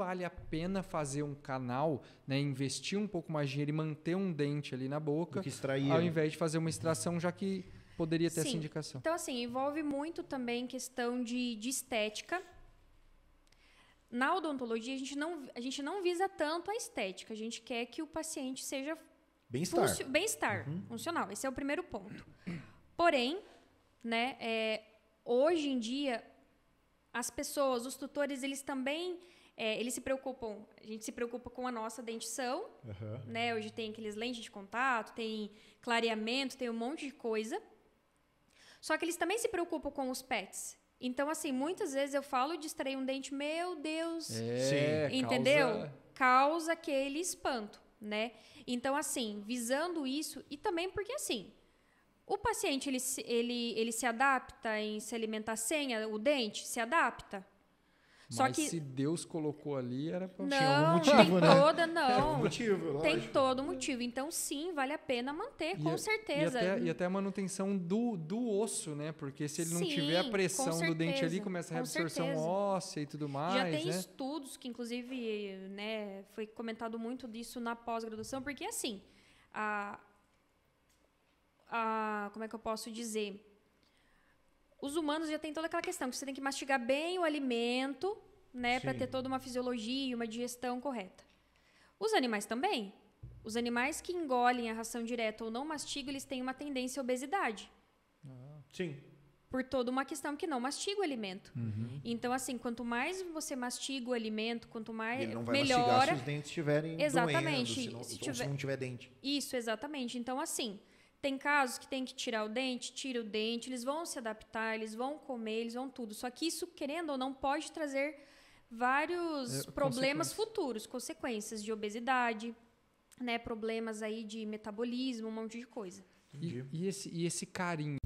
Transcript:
vale a pena fazer um canal, né, investir um pouco mais de dinheiro e manter um dente ali na boca, extrair, ao né? invés de fazer uma extração, já que poderia ter Sim. essa indicação. Então, assim, envolve muito também questão de, de estética. Na odontologia, a gente, não, a gente não visa tanto a estética, a gente quer que o paciente seja bem-estar, funcio bem uhum. funcional. Esse é o primeiro ponto. Porém, né, é, hoje em dia, as pessoas, os tutores, eles também é, eles se preocupam. A gente se preocupa com a nossa dentição, uhum. né? Hoje tem aqueles lentes de contato, tem clareamento, tem um monte de coisa. Só que eles também se preocupam com os pets. Então, assim, muitas vezes eu falo de extrair um dente, meu Deus, é, entendeu? Causa... causa aquele espanto, né? Então, assim, visando isso e também porque assim, o paciente ele, ele, ele se adapta em se alimentar sem o dente? Se adapta? Mas Só que se Deus colocou ali, era para não, tinha um motivo, tem né? toda, não. motivo, tem todo motivo. Então, sim, vale a pena manter, e com é- certeza. E até, e até, a manutenção do, do osso, né? Porque se ele não tiver a pressão do dente ali, começa a reabsorção óssea e tudo mais. Já tem né? estudos que, inclusive, né, foi comentado muito disso na pós-graduação, porque assim, a, como é que eu posso dizer? Os humanos já tem toda aquela questão que você tem que mastigar bem o alimento, né, para ter toda uma fisiologia, e uma digestão correta. Os animais também. Os animais que engolem a ração direta ou não mastigam, eles têm uma tendência à obesidade. Ah, sim. Por toda uma questão que não mastiga o alimento. Uhum. Então, assim, quanto mais você mastiga o alimento, quanto mais Ele não vai melhora. Mastigar se os dentes estiverem exatamente. Doendo, se não, se tiver... se não tiver dente. Isso, exatamente. Então, assim, tem casos que tem que tirar o dente, tira o dente, eles vão se adaptar, eles vão comer, eles vão tudo. Só que isso, querendo ou não, pode trazer vários é, problemas futuros, consequências de obesidade, né, problemas aí de metabolismo, um monte de coisa. E, e, esse, e esse carinho.